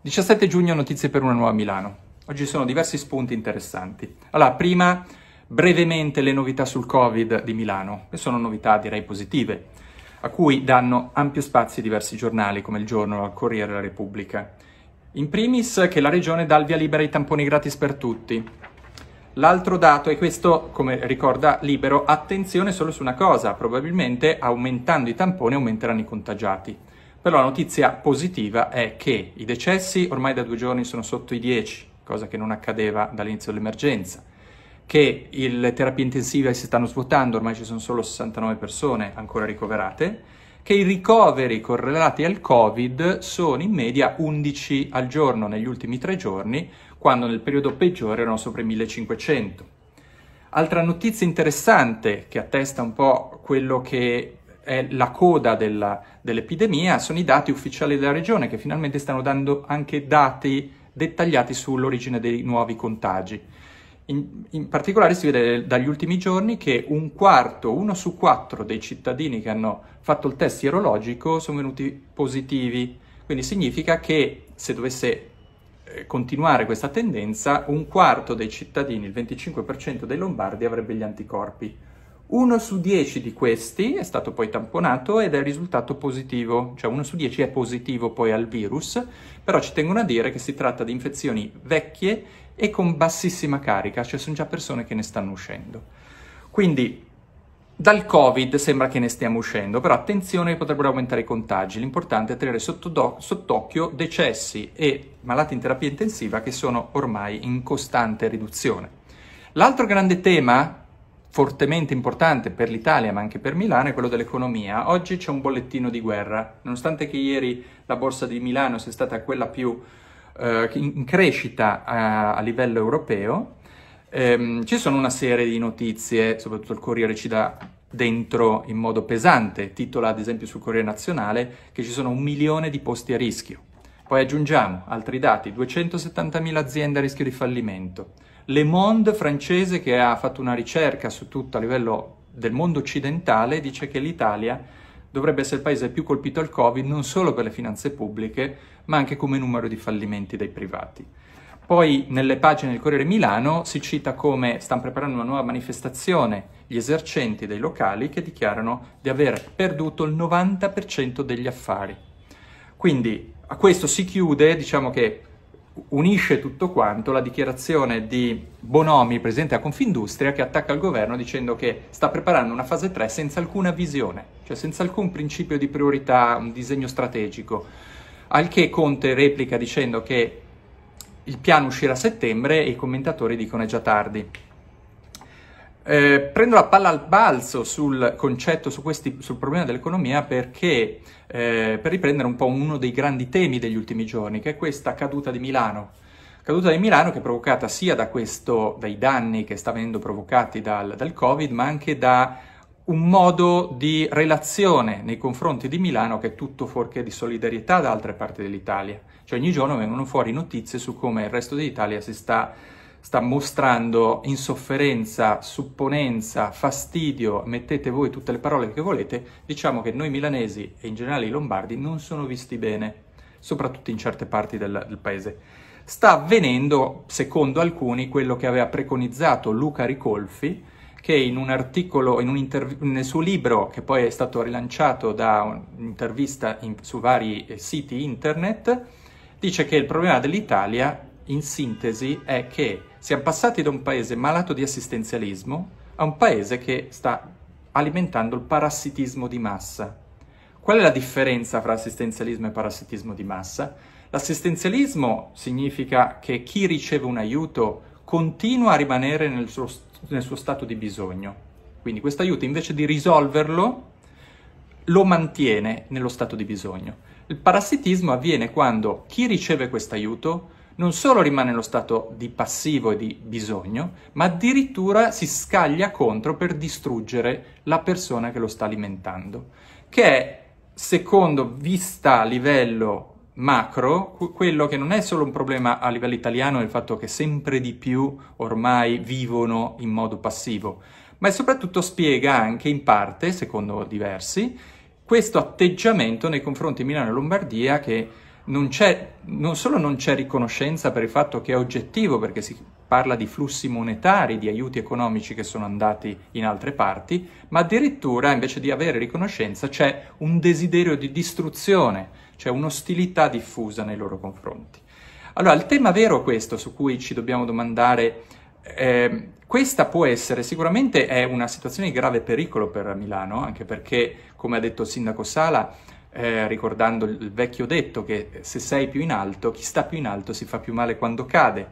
17 giugno, notizie per una nuova Milano. Oggi sono diversi spunti interessanti. Allora, prima brevemente le novità sul Covid di Milano, che sono novità direi positive, a cui danno ampio spazio diversi giornali come Il Giorno, Il Corriere, La Repubblica. In primis che la regione dà il via libera ai tamponi gratis per tutti. L'altro dato, è questo come ricorda Libero, attenzione solo su una cosa, probabilmente aumentando i tamponi aumenteranno i contagiati. Però la notizia positiva è che i decessi ormai da due giorni sono sotto i 10, cosa che non accadeva dall'inizio dell'emergenza, che le terapie intensive si stanno svuotando, ormai ci sono solo 69 persone ancora ricoverate, che i ricoveri correlati al Covid sono in media 11 al giorno negli ultimi tre giorni, quando nel periodo peggiore erano sopra i 1500. Altra notizia interessante che attesta un po' quello che è la coda della, dell'epidemia, sono i dati ufficiali della regione che finalmente stanno dando anche dati dettagliati sull'origine dei nuovi contagi. In, in, particolare si vede dagli ultimi giorni che un quarto, uno su quattro dei cittadini che hanno fatto il test sierologico sono venuti positivi, quindi significa che se dovesse eh, continuare questa tendenza, un quarto dei cittadini, il 25% dei lombardi, avrebbe gli anticorpi. Uno su 10 di questi è stato poi tamponato ed è risultato positivo, cioè uno su 10 è positivo poi al virus, però ci tengono a dire che si tratta di infezioni vecchie e con bassissima carica, cioè sono già persone che ne stanno uscendo. Quindi dal Covid sembra che ne stiamo uscendo, però attenzione potrebbero aumentare i contagi, l'importante è tenere sott'occhio sotto decessi e malati in terapia intensiva che sono ormai in costante riduzione. L'altro grande tema fortemente importante per l'Italia ma anche per Milano è quello dell'economia. Oggi c'è un bollettino di guerra, nonostante che ieri la borsa di Milano sia stata quella più eh, in crescita a, eh, a livello europeo, ehm, ci sono una serie di notizie, soprattutto il Corriere ci dà dentro in modo pesante, titola ad esempio sul Corriere Nazionale che ci sono un milione di posti a rischio. Poi aggiungiamo altri dati, 270.000 aziende a rischio di fallimento, le Monde francese che ha fatto una ricerca su tutto a livello del mondo occidentale dice che l'Italia dovrebbe essere il paese più colpito al Covid non solo per le finanze pubbliche, ma anche come numero di fallimenti dei privati. Poi nelle pagine del Corriere Milano si cita come stanno preparando una nuova manifestazione gli esercenti dei locali che dichiarano di aver perduto il 90% degli affari. Quindi a questo si chiude, diciamo che unisce tutto quanto la dichiarazione di Bonomi, presidente a Confindustria, che attacca il governo dicendo che sta preparando una fase 3 senza alcuna visione, cioè senza alcun principio di priorità, un disegno strategico. Al che Conte replica dicendo che il piano uscirà a settembre e i commentatori dicono è già tardi. Eh, prendo la palla al balzo sul concetto, su questi, sul problema dell'economia perché, eh, per riprendere un po' uno dei grandi temi degli ultimi giorni, che è questa caduta di Milano. Caduta di Milano che è provocata sia da questo, dai danni che sta venendo provocati dal, dal Covid, ma anche da un modo di relazione nei confronti di Milano che è tutto fuorché di solidarietà da altre parti dell'Italia. Cioè ogni giorno vengono fuori notizie su come il resto dell'Italia si sta sta mostrando insofferenza, supponenza, fastidio, mettete voi tutte le parole che volete, diciamo che noi milanesi e in generale i lombardi non sono visti bene, soprattutto in certe parti del, del paese. Sta avvenendo, secondo alcuni, quello che aveva preconizzato Luca Ricolfi, che in un articolo, in un nel suo libro, che poi è stato rilanciato da un'intervista in, su vari eh, siti internet, dice che il problema dell'Italia in sintesi è che siamo passati da un paese malato di assistenzialismo a un paese che sta alimentando il parassitismo di massa. Qual è la differenza tra assistenzialismo e parassitismo di massa? L'assistenzialismo significa che chi riceve un aiuto continua a rimanere nel suo, nel suo stato di bisogno. Quindi questo aiuto invece di risolverlo lo mantiene nello stato di bisogno. Il parassitismo avviene quando chi riceve questo aiuto non solo rimane nello stato di passivo e di bisogno, ma addirittura si scaglia contro per distruggere la persona che lo sta alimentando, che è, secondo vista a livello macro, quello che non è solo un problema a livello italiano, è il fatto che sempre di più ormai vivono in modo passivo, ma soprattutto spiega anche in parte, secondo diversi, questo atteggiamento nei confronti di Milano e Lombardia che non, c'è, non solo non c'è riconoscenza per il fatto che è oggettivo, perché si parla di flussi monetari, di aiuti economici che sono andati in altre parti, ma addirittura invece di avere riconoscenza c'è un desiderio di distruzione, c'è un'ostilità diffusa nei loro confronti. Allora, il tema vero è questo su cui ci dobbiamo domandare, eh, questa può essere, sicuramente è una situazione di grave pericolo per Milano, anche perché, come ha detto il sindaco Sala, eh, ricordando il vecchio detto che se sei più in alto, chi sta più in alto si fa più male quando cade.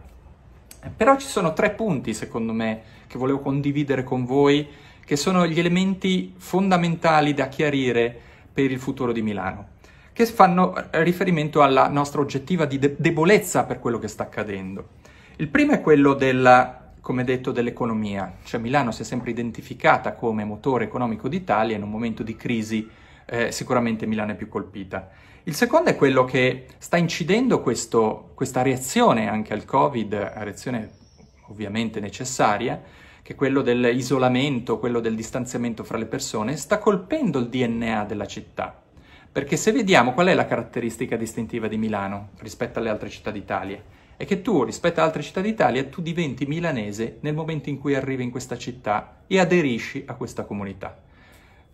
Eh, però ci sono tre punti, secondo me, che volevo condividere con voi, che sono gli elementi fondamentali da chiarire per il futuro di Milano, che fanno eh, riferimento alla nostra oggettiva di de- debolezza per quello che sta accadendo. Il primo è quello della come detto, dell'economia. Cioè Milano si è sempre identificata come motore economico d'Italia in un momento di crisi eh, sicuramente Milano è più colpita. Il secondo è quello che sta incidendo questo, questa reazione anche al Covid, eh, reazione ovviamente necessaria, che è quello dell'isolamento, quello del distanziamento fra le persone, sta colpendo il DNA della città. Perché se vediamo qual è la caratteristica distintiva di Milano rispetto alle altre città d'Italia, è che tu rispetto alle altre città d'Italia tu diventi milanese nel momento in cui arrivi in questa città e aderisci a questa comunità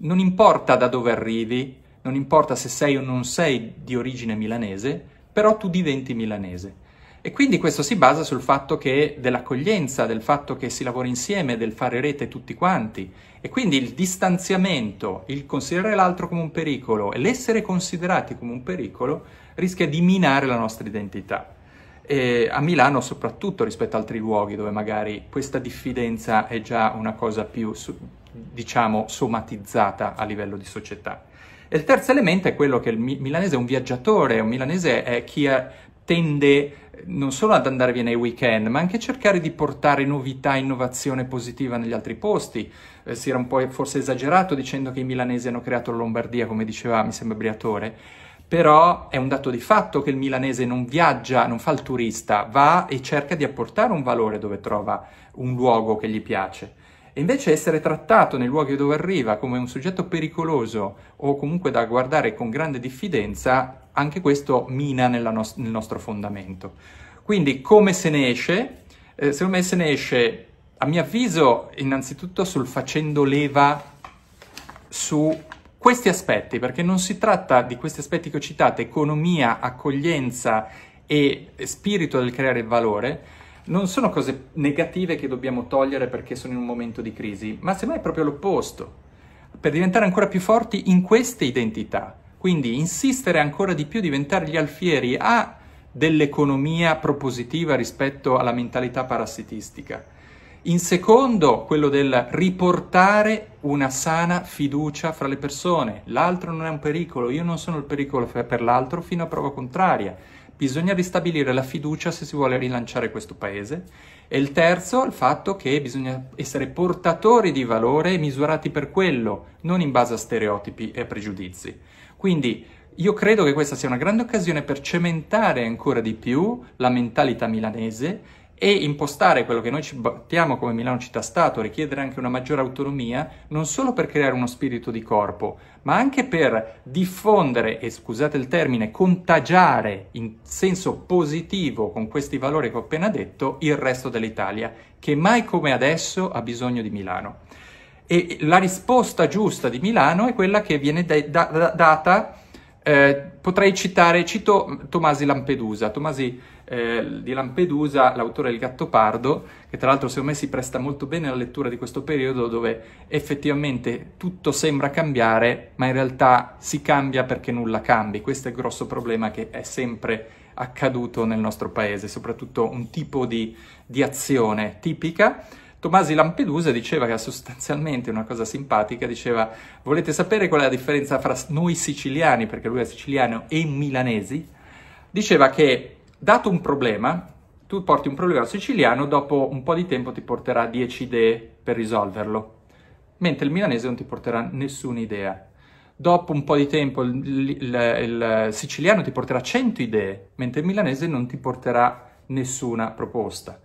non importa da dove arrivi, non importa se sei o non sei di origine milanese, però tu diventi milanese. E quindi questo si basa sul fatto che dell'accoglienza, del fatto che si lavora insieme, del fare rete tutti quanti. E quindi il distanziamento, il considerare l'altro come un pericolo e l'essere considerati come un pericolo rischia di minare la nostra identità. E a Milano soprattutto rispetto ad altri luoghi dove magari questa diffidenza è già una cosa più, diciamo, somatizzata a livello di società. E il terzo elemento è quello che il milanese è un viaggiatore, un milanese è chi tende eh, non solo ad andare via nei weekend, ma anche a cercare di portare novità, innovazione positiva negli altri posti. Eh, si era un po' forse esagerato dicendo che i milanesi hanno creato la Lombardia, come diceva, mi sembra, Briatore. Però è un dato di fatto che il milanese non viaggia, non fa il turista, va e cerca di apportare un valore dove trova un luogo che gli piace. E invece essere trattato nei luoghi dove arriva come un soggetto pericoloso o comunque da guardare con grande diffidenza, anche questo mina nos- nel nostro fondamento. Quindi come se ne esce? Eh, secondo me se ne esce, a mio avviso, innanzitutto sul facendo leva su questi aspetti, perché non si tratta di questi aspetti che ho citato, economia, accoglienza e spirito del creare valore, non sono cose negative che dobbiamo togliere perché sono in un momento di crisi, ma semmai è proprio l'opposto, per diventare ancora più forti in queste identità. Quindi insistere ancora di più, diventare gli alfieri ha dell'economia propositiva rispetto alla mentalità parassitistica. In secondo, quello del riportare una sana fiducia fra le persone. L'altro non è un pericolo, io non sono il pericolo per l'altro fino a prova contraria bisogna ristabilire la fiducia se si vuole rilanciare questo paese. E il terzo, il fatto che bisogna essere portatori di valore e misurati per quello, non in base a stereotipi e a pregiudizi. Quindi io credo che questa sia una grande occasione per cementare ancora di più la mentalità milanese e impostare quello che noi ci battiamo come Milano Città-Stato, richiedere anche una maggiore autonomia, non solo per creare uno spirito di corpo, ma anche per diffondere, e scusate il termine, contagiare in senso positivo con questi valori che ho appena detto il resto dell'Italia, che mai come adesso ha bisogno di Milano. E la risposta giusta di Milano è quella che viene da- da- data eh, potrei citare, cito Tomasi Lampedusa. Tomasi eh, di Lampedusa, l'autore del Gatto Pardo, che tra l'altro secondo me si presta molto bene alla lettura di questo periodo dove effettivamente tutto sembra cambiare, ma in realtà si cambia perché nulla cambi. Questo è il grosso problema che è sempre accaduto nel nostro paese, soprattutto un tipo di, di azione tipica. Tomasi Lampedusa diceva che sostanzialmente una cosa simpatica, diceva volete sapere qual è la differenza fra noi siciliani, perché lui è siciliano, e milanesi? Diceva che dato un problema, tu porti un problema al siciliano, dopo un po' di tempo ti porterà 10 idee per risolverlo, mentre il milanese non ti porterà nessuna idea. Dopo un po' di tempo il, il, il siciliano ti porterà 100 idee, mentre il milanese non ti porterà nessuna proposta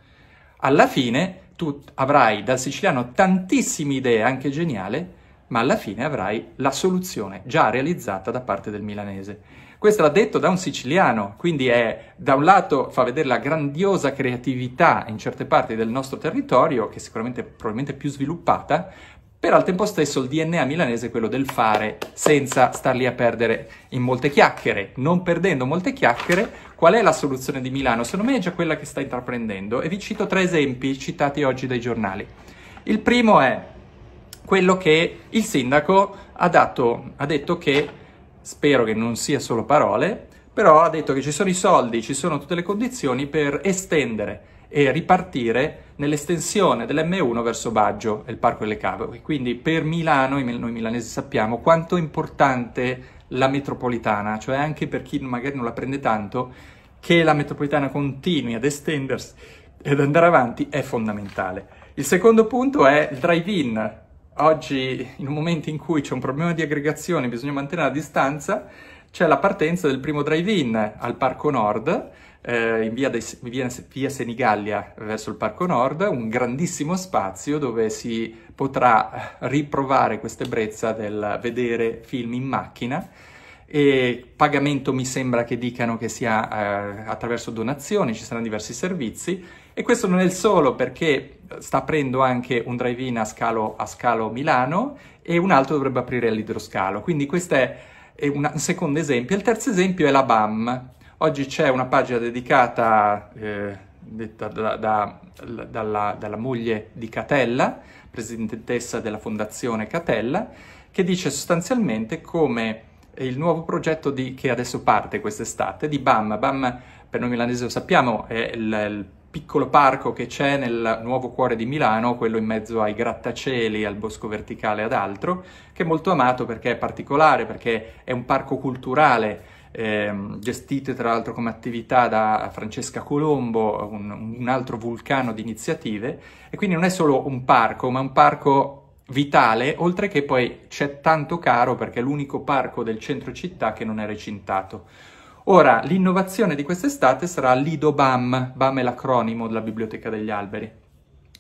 alla fine tu avrai dal siciliano tantissime idee, anche geniale, ma alla fine avrai la soluzione già realizzata da parte del milanese. Questo l'ha detto da un siciliano, quindi è, da un lato fa vedere la grandiosa creatività in certe parti del nostro territorio, che è sicuramente probabilmente più sviluppata, però al tempo stesso il DNA milanese è quello del fare senza star lì a perdere in molte chiacchiere. Non perdendo molte chiacchiere, qual è la soluzione di Milano? Secondo me è già quella che sta intraprendendo e vi cito tre esempi citati oggi dai giornali. Il primo è quello che il sindaco ha, dato, ha detto che, spero che non sia solo parole, però ha detto che ci sono i soldi, ci sono tutte le condizioni per estendere e ripartire nell'estensione dell'M1 verso Baggio e il Parco delle Cave. Quindi per Milano, noi milanesi sappiamo quanto è importante la metropolitana, cioè anche per chi magari non la prende tanto, che la metropolitana continui ad estendersi ed andare avanti è fondamentale. Il secondo punto è il drive-in. Oggi, in un momento in cui c'è un problema di aggregazione, bisogna mantenere la distanza, c'è la partenza del primo drive-in al Parco Nord, eh, in, via dei, in via, via Senigallia eh, verso il Parco Nord, un grandissimo spazio dove si potrà eh, riprovare questa ebbrezza del vedere film in macchina e pagamento mi sembra che dicano che sia eh, attraverso donazioni, ci saranno diversi servizi e questo non è il solo perché sta aprendo anche un drive-in a scalo, a scalo Milano e un altro dovrebbe aprire all'idroscalo, quindi questo è, è una, un secondo esempio. Il terzo esempio è la BAM, Oggi c'è una pagina dedicata eh, detta da, da, da, dalla, dalla moglie di Catella, presidentessa della fondazione Catella, che dice sostanzialmente come il nuovo progetto di, che adesso parte quest'estate di BAM. BAM, per noi milanesi lo sappiamo, è il, il piccolo parco che c'è nel nuovo cuore di Milano, quello in mezzo ai grattacieli, al bosco verticale e ad altro, che è molto amato perché è particolare, perché è un parco culturale ehm, gestite tra l'altro come attività da Francesca Colombo, un, un altro vulcano di iniziative, e quindi non è solo un parco, ma un parco vitale, oltre che poi c'è tanto caro perché è l'unico parco del centro città che non è recintato. Ora, l'innovazione di quest'estate sarà l'IDOBAM, BAM è l'acronimo della Biblioteca degli Alberi.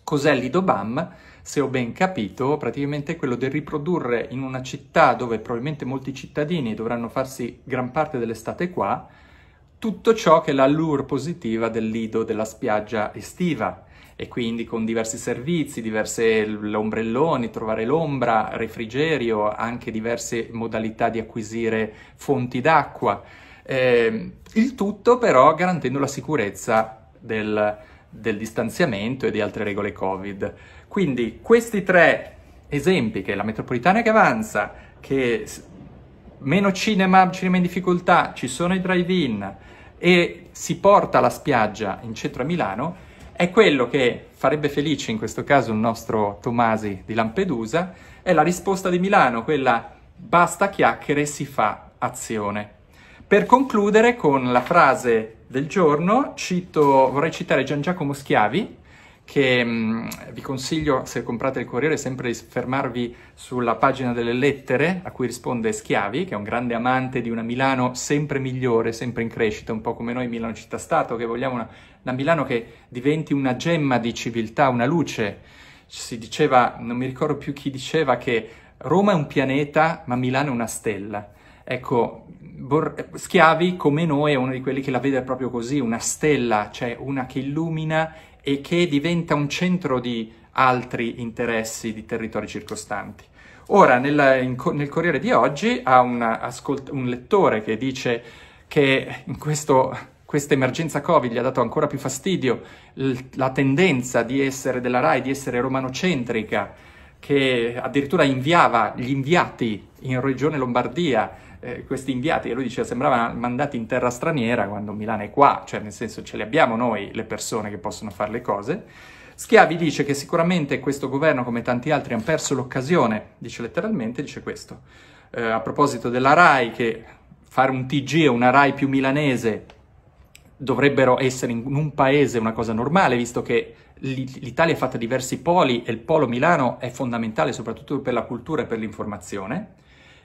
Cos'è l'IDOBAM? se ho ben capito, praticamente quello di riprodurre in una città dove probabilmente molti cittadini dovranno farsi gran parte dell'estate qua, tutto ciò che è l'allure positiva del lido, della spiaggia estiva e quindi con diversi servizi, diverse ombrelloni, trovare l'ombra, refrigerio, anche diverse modalità di acquisire fonti d'acqua. Eh, il tutto però garantendo la sicurezza del, del distanziamento e di altre regole Covid. Quindi questi tre esempi che la metropolitana che avanza, che meno cinema, cinema in difficoltà, ci sono i drive-in e si porta la spiaggia in centro a Milano, è quello che farebbe felice in questo caso il nostro Tomasi di Lampedusa, è la risposta di Milano, quella basta chiacchiere, si fa azione. Per concludere con la frase del giorno, cito, vorrei citare Gian Giacomo Schiavi, che mh, mm, vi consiglio, se comprate il Corriere, sempre di fermarvi sulla pagina delle lettere, a cui risponde Schiavi, che è un grande amante di una Milano sempre migliore, sempre in crescita, un po' come noi Milano Città-Stato, che vogliamo una, una Milano che diventi una gemma di civiltà, una luce. Si diceva, non mi ricordo più chi diceva, che Roma è un pianeta, ma Milano è una stella. Ecco, Schiavi, come noi, è uno di quelli che la vede proprio così, una stella, cioè una che illumina e che diventa un centro di altri interessi di territori circostanti. Ora, nel, in, nel Corriere di oggi ha un lettore che dice che in questo questa emergenza Covid gli ha dato ancora più fastidio la tendenza di essere della RAI, di essere romanocentrica, che addirittura inviava gli inviati in regione Lombardia eh, questi inviati, lui diceva, sembravano mandati in terra straniera quando Milano è qua, cioè nel senso ce li abbiamo noi le persone che possono fare le cose. Schiavi dice che sicuramente questo governo, come tanti altri, hanno perso l'occasione, dice letteralmente, dice questo. Eh, a proposito della RAI, che fare un TG e una RAI più milanese dovrebbero essere in un paese una cosa normale, visto che l'Italia è fatta di diversi poli e il polo Milano è fondamentale soprattutto per la cultura e per l'informazione.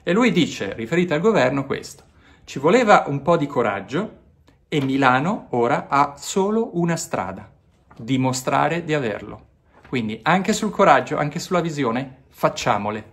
E lui dice, riferito al governo, questo. Ci voleva un po' di coraggio e Milano ora ha solo una strada, dimostrare di averlo. Quindi anche sul coraggio, anche sulla visione, facciamole.